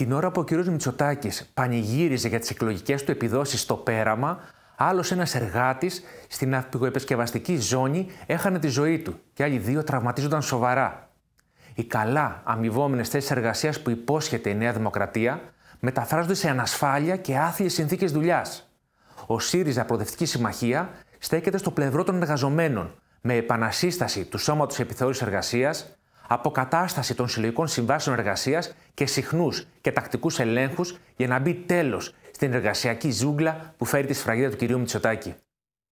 Την ώρα που ο κ. Μητσοτάκης πανηγύριζε για τις εκλογικές του επιδόσεις στο Πέραμα, άλλος ένας εργάτης στην αυπηγοεπισκευαστική ζώνη έχανε τη ζωή του και άλλοι δύο τραυματίζονταν σοβαρά. Οι καλά αμοιβόμενες θέσεις εργασίας που υπόσχεται η Νέα Δημοκρατία μεταφράζονται σε ανασφάλεια και άθλιες συνθήκες δουλειάς. Ο ΣΥΡΙΖΑ Προοδευτική Συμμαχία στέκεται στο πλευρό των εργαζομένων με επανασύσταση του σώματος Επιθεώρησης εργασίας, αποκατάσταση των συλλογικών συμβάσεων εργασίας και συχνούς και τακτικούς ελέγχους για να μπει τέλος στην εργασιακή ζούγκλα που φέρει τη σφραγίδα του κυρίου Μητσοτάκη.